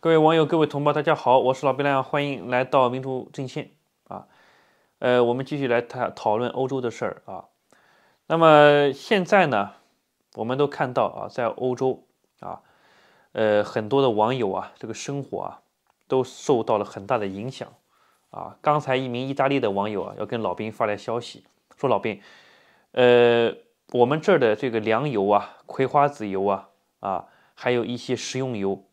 各位网友，各位同胞，大家好，我是老兵亮，欢迎来到民族阵线啊。呃，我们继续来谈讨论欧洲的事儿啊。那么现在呢，我们都看到啊，在欧洲啊，呃，很多的网友啊，这个生活啊，都受到了很大的影响啊。刚才一名意大利的网友啊，要跟老兵发来消息，说老兵，呃，我们这儿的这个粮油啊，葵花籽油啊，啊，还有一些食用油。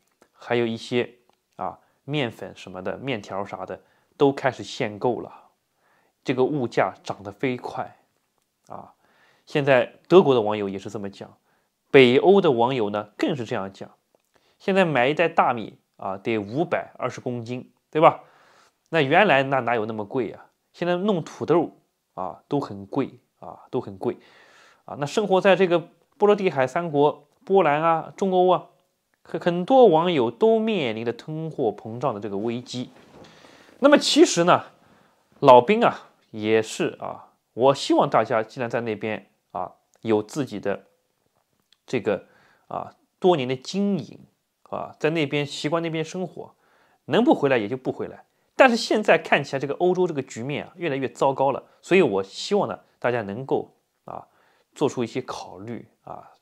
还有一些啊，面粉什么的，面条啥的都开始限购了，这个物价涨得飞快啊！现在德国的网友也是这么讲，北欧的网友呢更是这样讲。现在买一袋大米啊，得五百二十公斤，对吧？那原来那哪有那么贵啊？现在弄土豆啊都很贵啊，都很贵啊！那生活在这个波罗的海三国——波兰啊、中欧啊。很很多网友都面临着通货膨胀的这个危机，那么其实呢，老兵啊也是啊，我希望大家既然在那边啊有自己的这个啊多年的经营啊，在那边习惯那边生活，能不回来也就不回来。但是现在看起来这个欧洲这个局面啊越来越糟糕了，所以我希望呢大家能够啊做出一些考虑啊。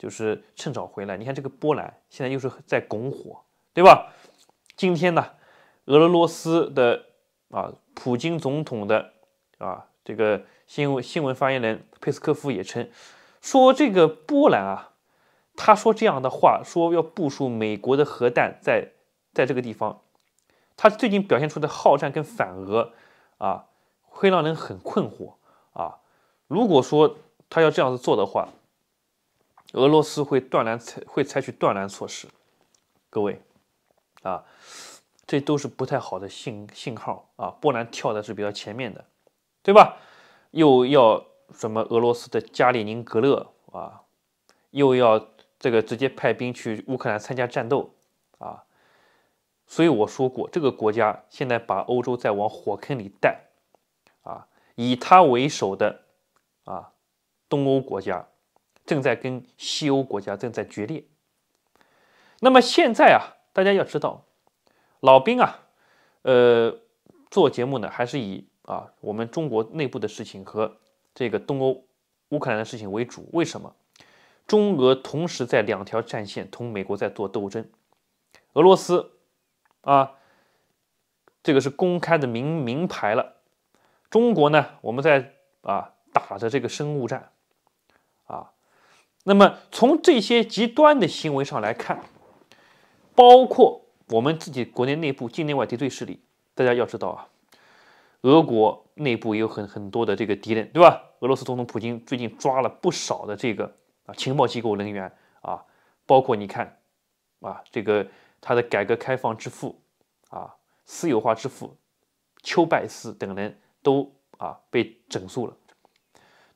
就是趁早回来。你看这个波兰现在又是在拱火，对吧？今天呢，俄罗斯的啊，普京总统的啊，这个新闻新闻发言人佩斯科夫也称说，这个波兰啊，他说这样的话，说要部署美国的核弹在在这个地方，他最近表现出的好战跟反俄啊，会让人很困惑啊。如果说他要这样子做的话，俄罗斯会断然采会采取断然措施，各位啊，这都是不太好的信信号啊。波兰跳的是比较前面的，对吧？又要什么俄罗斯的加里宁格勒啊，又要这个直接派兵去乌克兰参加战斗啊。所以我说过，这个国家现在把欧洲在往火坑里带啊，以他为首的啊东欧国家。正在跟西欧国家正在决裂。那么现在啊，大家要知道，老兵啊，呃，做节目呢还是以啊我们中国内部的事情和这个东欧乌克兰的事情为主。为什么？中俄同时在两条战线同美国在做斗争。俄罗斯啊，这个是公开的明名牌了。中国呢，我们在啊打着这个生物战。那么从这些极端的行为上来看，包括我们自己国内内部、境内外敌对势力，大家要知道啊，俄国内部也有很很多的这个敌人，对吧？俄罗斯总统普京最近抓了不少的这个啊情报机构人员啊，包括你看啊，这个他的改革开放之父啊、私有化之父丘拜斯等人都啊被整肃了。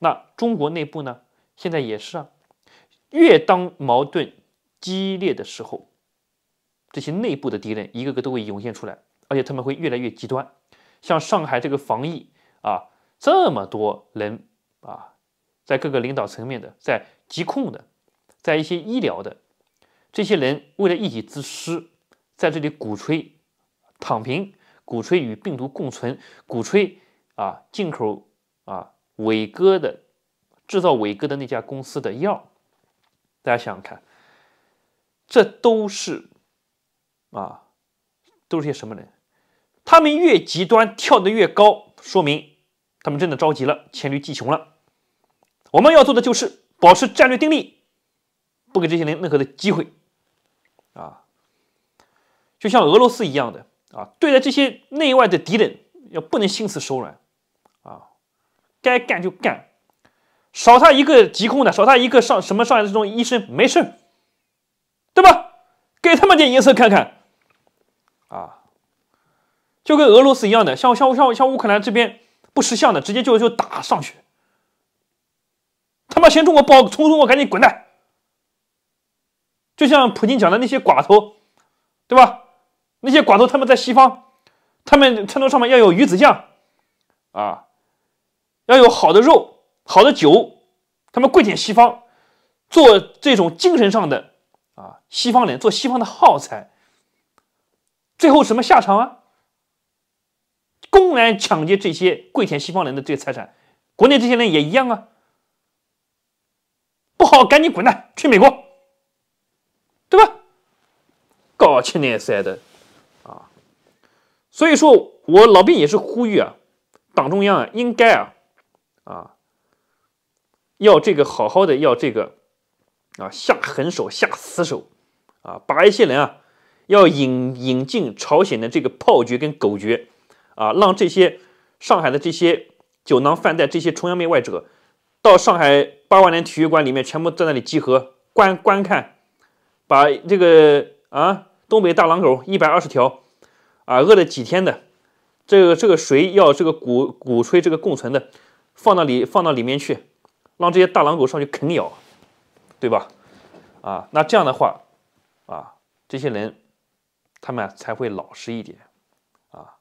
那中国内部呢，现在也是啊。越当矛盾激烈的时候，这些内部的敌人一个个都会涌现出来，而且他们会越来越极端。像上海这个防疫啊，这么多人啊，在各个领导层面的，在疾控的，在一些医疗的，这些人为了一己之私，在这里鼓吹躺平，鼓吹与病毒共存，鼓吹啊进口啊伟哥的制造伟哥的那家公司的药。大家想想看，这都是啊，都是些什么人？他们越极端跳得越高，说明他们真的着急了，黔驴技穷了。我们要做的就是保持战略定力，不给这些人任何的机会啊！就像俄罗斯一样的啊，对待这些内外的敌人，要不能心慈手软啊，该干就干。少他一个疾控的，少他一个上什么上海这种医生没事对吧？给他们点颜色看看，啊，就跟俄罗斯一样的，像像像像乌克兰这边不识相的，直接就就打上去，他妈嫌中国不好，冲中国赶紧滚蛋！就像普京讲的那些寡头，对吧？那些寡头他们在西方，他们餐桌上面要有鱼子酱，啊，要有好的肉。好的酒，他们跪舔西方，做这种精神上的啊，西方人做西方的耗材，最后什么下场啊？公然抢劫这些跪舔西方人的这些财产，国内这些人也一样啊！不好，赶紧滚蛋，去美国，对吧？搞清捻三的啊！所以说我老兵也是呼吁啊，党中央啊，应该啊啊。要这个好好的，要这个啊，下狠手，下死手啊！把一些人啊，要引引进朝鲜的这个炮决跟狗决，啊，让这些上海的这些酒囊饭袋、这些崇洋媚外者，到上海八万人体育馆里面全部在那里集合观观看，把这个啊东北大狼狗一百二十条啊饿了几天的，这个这个谁要这个鼓鼓吹这个共存的，放到里放到里面去。让这些大狼狗上去啃咬，对吧？啊，那这样的话，啊，这些人他们才会老实一点啊。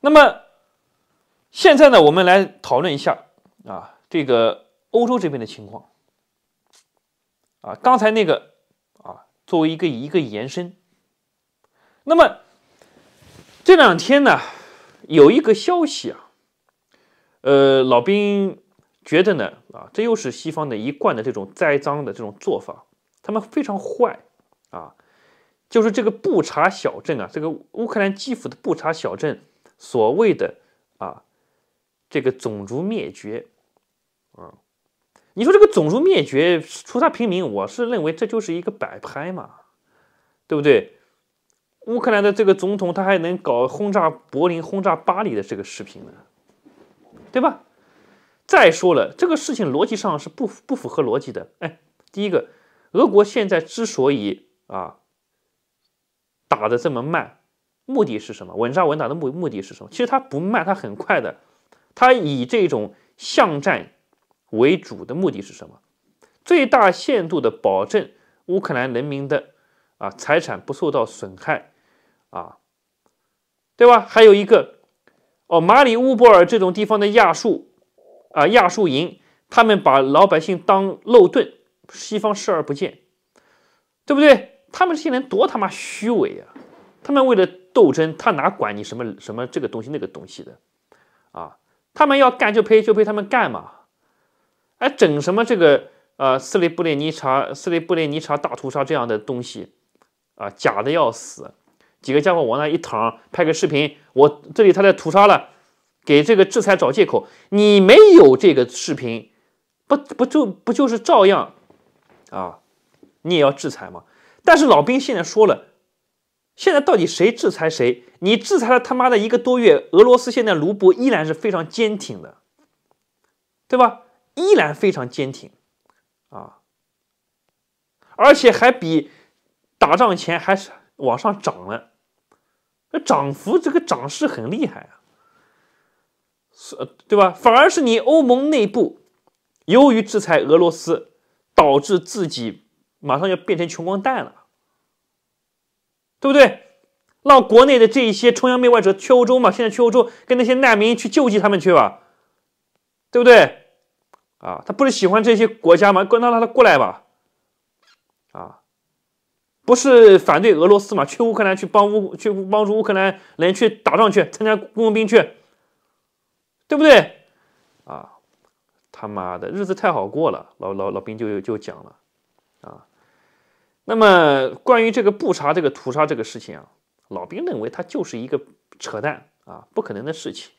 那么现在呢，我们来讨论一下啊，这个欧洲这边的情况啊。刚才那个啊，作为一个一个延伸。那么这两天呢，有一个消息啊，呃，老兵。觉得呢啊，这又是西方的一贯的这种栽赃的这种做法，他们非常坏啊！就是这个布查小镇啊，这个乌克兰基辅的布查小镇所谓的啊这个种族灭绝，嗯，你说这个种族灭绝除杀平民，我是认为这就是一个摆拍嘛，对不对？乌克兰的这个总统他还能搞轰炸柏林、轰炸巴黎的这个视频呢，对吧？再说了，这个事情逻辑上是不不符合逻辑的。哎，第一个，俄国现在之所以啊打的这么慢，目的是什么？稳扎稳打的目目的是什么？其实他不慢，他很快的，他以这种巷战为主的目的是什么？最大限度的保证乌克兰人民的啊财产不受到损害，啊，对吧？还有一个，哦，马里乌波尔这种地方的亚述。啊，亚述营，他们把老百姓当漏盾，西方视而不见，对不对？他们这些人多他妈虚伪啊！他们为了斗争，他哪管你什么什么这个东西那个东西的啊？他们要干就陪就陪他们干嘛？哎，整什么这个呃斯里布列尼察斯里布列尼察大屠杀这样的东西啊？假的要死！几个家伙往那一躺，拍个视频，我这里他在屠杀了。给这个制裁找借口，你没有这个视频，不不就不就是照样啊？你也要制裁吗？但是老兵现在说了，现在到底谁制裁谁？你制裁了他妈的一个多月，俄罗斯现在卢布依然是非常坚挺的，对吧？依然非常坚挺啊，而且还比打仗前还是往上涨了，这涨幅这个涨势很厉害啊！是，对吧？反而是你欧盟内部，由于制裁俄罗斯，导致自己马上要变成穷光蛋了，对不对？让国内的这一些崇洋媚外者去欧洲嘛？现在去欧洲，跟那些难民去救济他们去吧，对不对？啊，他不是喜欢这些国家吗？跟他让他过来吧。啊，不是反对俄罗斯嘛？去乌克兰去帮乌去帮助乌克兰人去打仗去，参加雇佣兵去。对不对啊？他妈的日子太好过了，老老老兵就就讲了啊。那么关于这个布查这个屠杀这个事情啊，老兵认为他就是一个扯淡啊，不可能的事情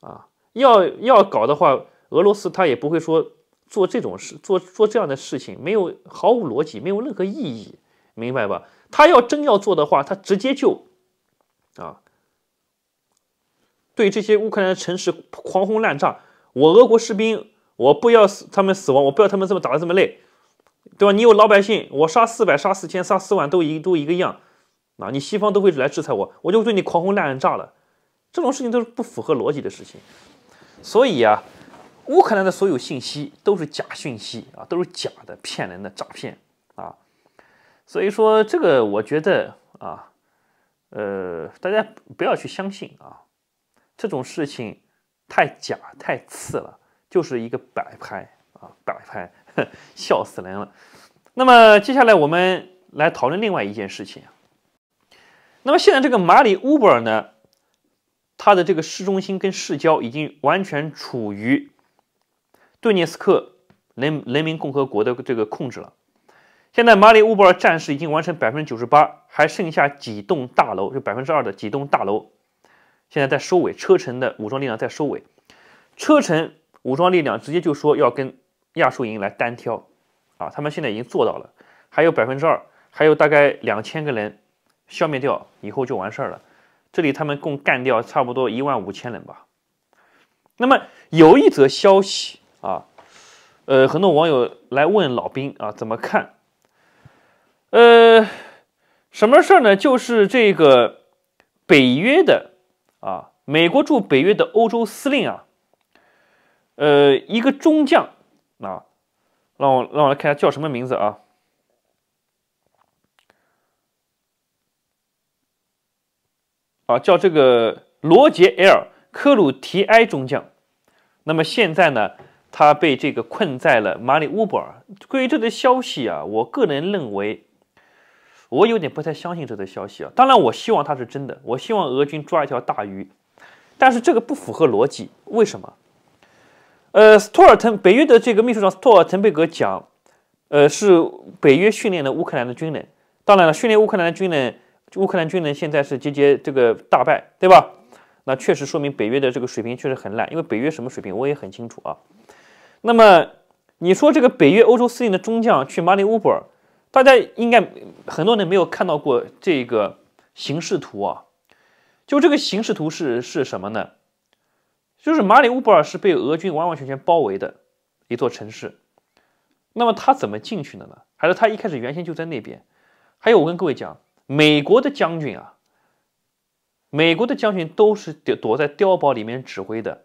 啊。要要搞的话，俄罗斯他也不会说做这种事，做做这样的事情没有毫无逻辑，没有任何意义，明白吧？他要真要做的话，他直接就啊。对这些乌克兰的城市狂轰滥炸，我俄国士兵，我不要死，他们死亡，我不要他们这么打的这么累，对吧？你有老百姓，我杀四百，杀四千，杀四万都一都一个样，啊！你西方都会来制裁我，我就对你狂轰滥炸了，这种事情都是不符合逻辑的事情。所以啊，乌克兰的所有信息都是假讯息啊，都是假的，骗人的诈骗啊。所以说这个，我觉得啊，呃，大家不要去相信啊。这种事情太假太次了，就是一个摆拍啊，摆拍，笑死人了。那么接下来我们来讨论另外一件事情那么现在这个马里乌波尔呢，它的这个市中心跟市郊已经完全处于顿涅斯克人人民共和国的这个控制了。现在马里乌波尔战事已经完成百分之九十八，还剩下几栋大楼，就百分之二的几栋大楼。现在在收尾，车臣的武装力量在收尾，车臣武装力量直接就说要跟亚速营来单挑，啊，他们现在已经做到了，还有百分之二，还有大概两千个人消灭掉以后就完事儿了，这里他们共干掉差不多一万五千人吧。那么有一则消息啊，呃，很多网友来问老兵啊怎么看，呃，什么事儿呢？就是这个北约的。啊，美国驻北约的欧洲司令啊，呃，一个中将啊，让我让我来看一下叫什么名字啊？啊，叫这个罗杰 ·L· 科鲁提埃中将。那么现在呢，他被这个困在了马里乌波尔。关于这个消息啊，我个人认为。我有点不太相信这则消息啊，当然我希望它是真的，我希望俄军抓一条大鱼，但是这个不符合逻辑，为什么？呃，斯托尔滕，北约的这个秘书长斯托尔滕贝格讲，呃，是北约训练的乌克兰的军人，当然了，训练乌克兰的军人，乌克兰军人现在是节节这个大败，对吧？那确实说明北约的这个水平确实很烂，因为北约什么水平我也很清楚啊。那么你说这个北约欧洲司令的中将去马里乌波尔？大家应该很多人没有看到过这个形势图啊，就这个形势图是是什么呢？就是马里乌波尔是被俄军完完全全包围的一座城市，那么他怎么进去的呢？还是他一开始原先就在那边？还有，我跟各位讲，美国的将军啊，美国的将军都是躲躲在碉堡里面指挥的，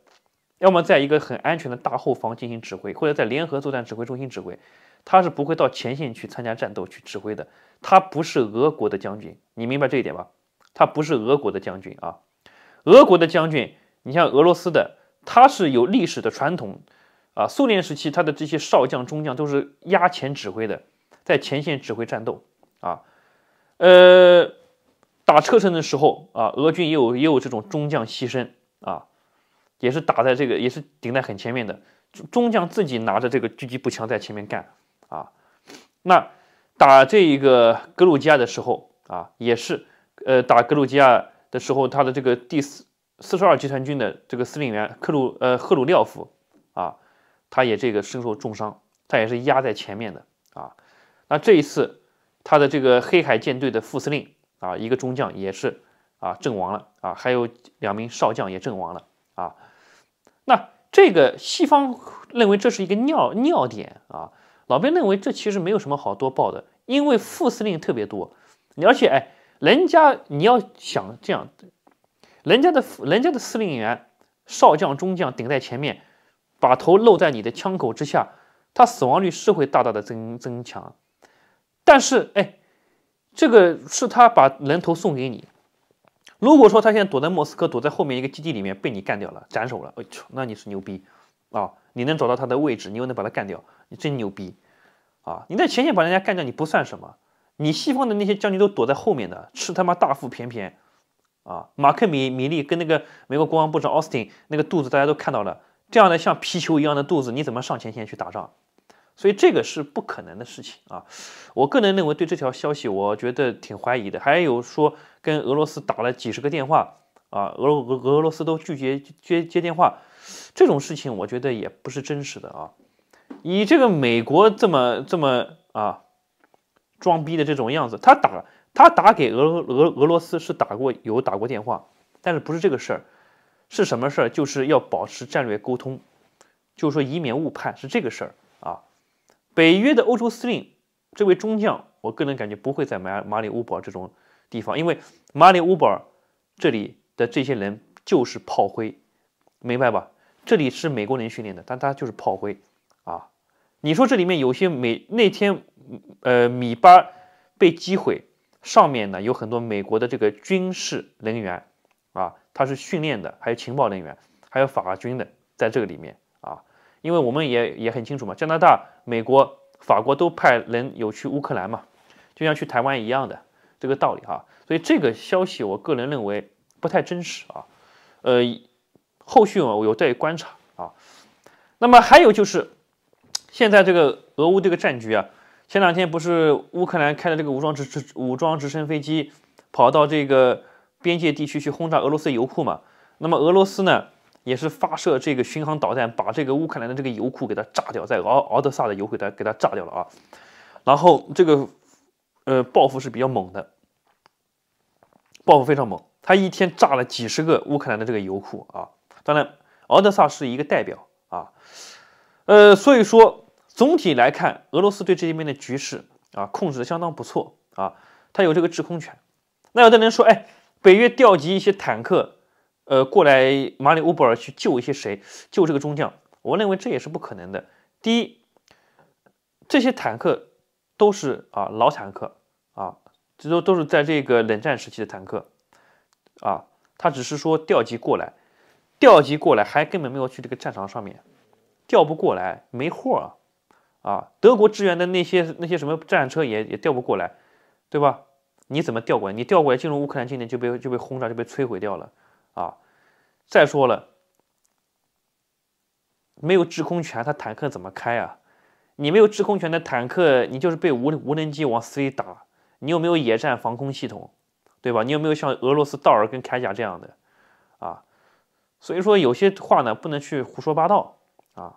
要么在一个很安全的大后方进行指挥，或者在联合作战指挥中心指挥。他是不会到前线去参加战斗、去指挥的。他不是俄国的将军，你明白这一点吧？他不是俄国的将军啊！俄国的将军，你像俄罗斯的，他是有历史的传统啊。苏联时期，他的这些少将、中将都是压前指挥的，在前线指挥战斗啊。呃，打车臣的时候啊，俄军也有也有这种中将牺牲啊，也是打在这个，也是顶在很前面的。中将自己拿着这个狙击步枪在前面干。啊，那打这一个格鲁吉亚的时候啊，也是，呃，打格鲁吉亚的时候，他的这个第四四十二集团军的这个司令员克鲁呃赫鲁廖夫啊，他也这个身受重伤，他也是压在前面的啊。那这一次，他的这个黑海舰队的副司令啊，一个中将也是啊阵亡了啊，还有两名少将也阵亡了啊。那这个西方认为这是一个尿尿点啊。老兵认为这其实没有什么好多报的，因为副司令特别多，而且哎，人家你要想这样，人家的人家的司令员少将中将顶在前面，把头露在你的枪口之下，他死亡率是会大大的增增强。但是哎，这个是他把人头送给你。如果说他现在躲在莫斯科，躲在后面一个基地里面被你干掉了、斩首了，哎操，那你是牛逼啊！你能找到他的位置，你又能把他干掉，你真牛逼，啊！你在前线把人家干掉，你不算什么。你西方的那些将军都躲在后面的，吃他妈大腹便便，啊！马克米米利跟那个美国国防部长奥斯汀那个肚子，大家都看到了，这样的像皮球一样的肚子，你怎么上前线去打仗？所以这个是不可能的事情啊！我个人认为，对这条消息，我觉得挺怀疑的。还有说跟俄罗斯打了几十个电话，啊，俄俄俄罗斯都拒绝接接电话。这种事情我觉得也不是真实的啊！以这个美国这么这么啊装逼的这种样子，他打他打给俄俄俄罗斯是打过有打过电话，但是不是这个事儿？是什么事儿？就是要保持战略沟通，就说以免误判是这个事儿啊！北约的欧洲司令这位中将，我个人感觉不会在马马里乌波尔这种地方，因为马里乌波尔这里的这些人就是炮灰，明白吧？这里是美国人训练的，但他就是炮灰，啊！你说这里面有些美那天，呃，米八被击毁，上面呢有很多美国的这个军事人员啊，他是训练的，还有情报人员，还有法军的在这个里面啊，因为我们也也很清楚嘛，加拿大、美国、法国都派人有去乌克兰嘛，就像去台湾一样的这个道理啊，所以这个消息我个人认为不太真实啊，呃。后续我有待观察啊。那么还有就是，现在这个俄乌这个战局啊，前两天不是乌克兰开的这个武装直直武装直升飞机，跑到这个边界地区去轰炸俄罗斯油库嘛？那么俄罗斯呢，也是发射这个巡航导弹，把这个乌克兰的这个油库给它炸掉，在敖敖德萨的油库给它给它炸掉了啊。然后这个呃报复是比较猛的，报复非常猛，他一天炸了几十个乌克兰的这个油库啊。当然，敖德萨是一个代表啊，呃，所以说总体来看，俄罗斯对这一边的局势啊控制的相当不错啊，他有这个制空权。那有的人说，哎，北约调集一些坦克，呃，过来马里乌波尔去救一些谁？救这个中将？我认为这也是不可能的。第一，这些坦克都是啊老坦克啊，这都都是在这个冷战时期的坦克啊，他只是说调集过来。调集过来还根本没有去这个战场上面，调不过来，没货啊！啊，德国支援的那些那些什么战车也也调不过来，对吧？你怎么调过来？你调过来进入乌克兰境内就被就被轰炸就被摧毁掉了，啊！再说了，没有制空权，他坦克怎么开啊？你没有制空权的坦克，你就是被无无人机往死里打。你有没有野战防空系统，对吧？你有没有像俄罗斯道尔跟铠甲这样的？所以说有些话呢不能去胡说八道啊，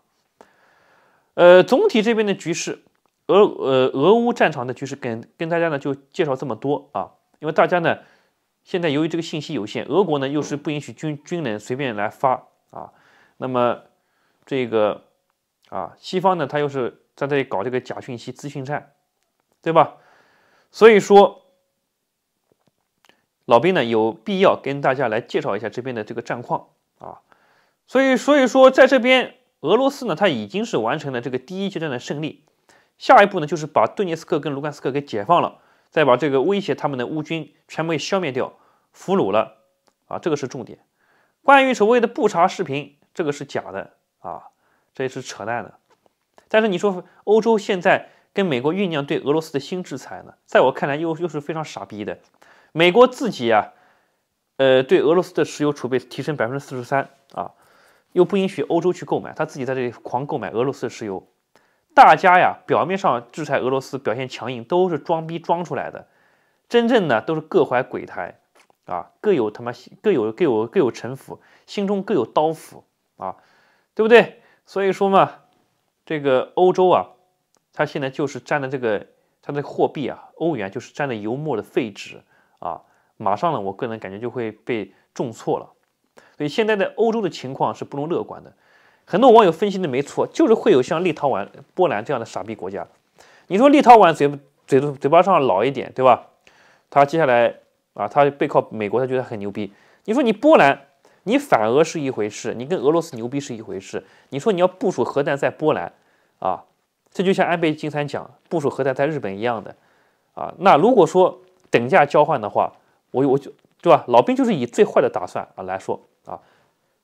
呃，总体这边的局势，俄呃俄乌战场的局势跟跟大家呢就介绍这么多啊，因为大家呢现在由于这个信息有限，俄国呢又是不允许军军人随便来发啊，那么这个啊西方呢他又是在这里搞这个假讯息、资讯战，对吧？所以说老兵呢有必要跟大家来介绍一下这边的这个战况。啊，所以所以说，在这边俄罗斯呢，它已经是完成了这个第一阶段的胜利，下一步呢，就是把顿涅斯克跟卢甘斯克给解放了，再把这个威胁他们的乌军全部给消灭掉，俘虏了，啊，这个是重点。关于所谓的布查视频，这个是假的啊，这也是扯淡的。但是你说欧洲现在跟美国酝酿对俄罗斯的新制裁呢，在我看来又又是非常傻逼的，美国自己啊。呃，对俄罗斯的石油储备提升百分之四十三啊，又不允许欧洲去购买，他自己在这里狂购买俄罗斯的石油。大家呀，表面上制裁俄罗斯，表现强硬，都是装逼装出来的，真正的都是各怀鬼胎啊，各有他妈各有各有各有城府，心中各有刀斧啊，对不对？所以说嘛，这个欧洲啊，它现在就是占的这个它的货币啊，欧元就是占的油墨的废纸啊。马上呢，我个人感觉就会被重挫了，所以现在的欧洲的情况是不容乐观的。很多网友分析的没错，就是会有像立陶宛、波兰这样的傻逼国家。你说立陶宛嘴嘴嘴巴上老一点，对吧？他接下来啊，他背靠美国，他觉得很牛逼。你说你波兰，你反俄是一回事，你跟俄罗斯牛逼是一回事。你说你要部署核弹在波兰啊，这就像安倍晋三讲部署核弹在日本一样的啊。那如果说等价交换的话，我我就对吧，老兵就是以最坏的打算啊来说啊，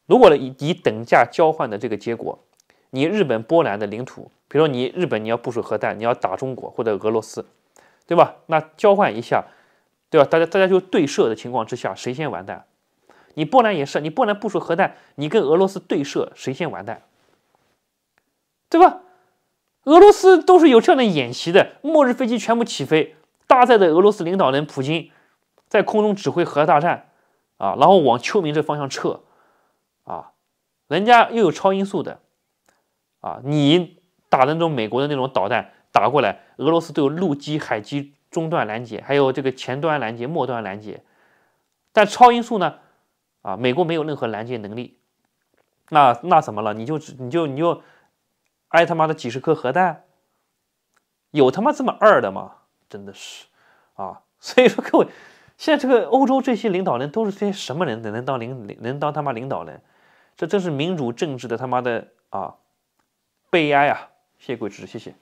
如果以以等价交换的这个结果，你日本波兰的领土，比如说你日本你要部署核弹，你要打中国或者俄罗斯，对吧？那交换一下，对吧？大家大家就对射的情况之下，谁先完蛋？你波兰也是，你波兰部署核弹，你跟俄罗斯对射，谁先完蛋？对吧？俄罗斯都是有这样的演习的，末日飞机全部起飞，搭载的俄罗斯领导人普京。在空中指挥核大战，啊，然后往秋明这方向撤，啊，人家又有超音速的，啊，你打那种美国的那种导弹打过来，俄罗斯都有陆基、海基中段拦截，还有这个前端拦截、末端拦截，但超音速呢，啊，美国没有任何拦截能力，那那怎么了？你就你就你就挨他妈的几十颗核弹，有他妈这么二的吗？真的是，啊，所以说各位。现在这个欧洲这些领导人都是些什么人？能能当领能当他妈领导人？这真是民主政治的他妈的啊！悲哀啊！谢贵芝，谢谢。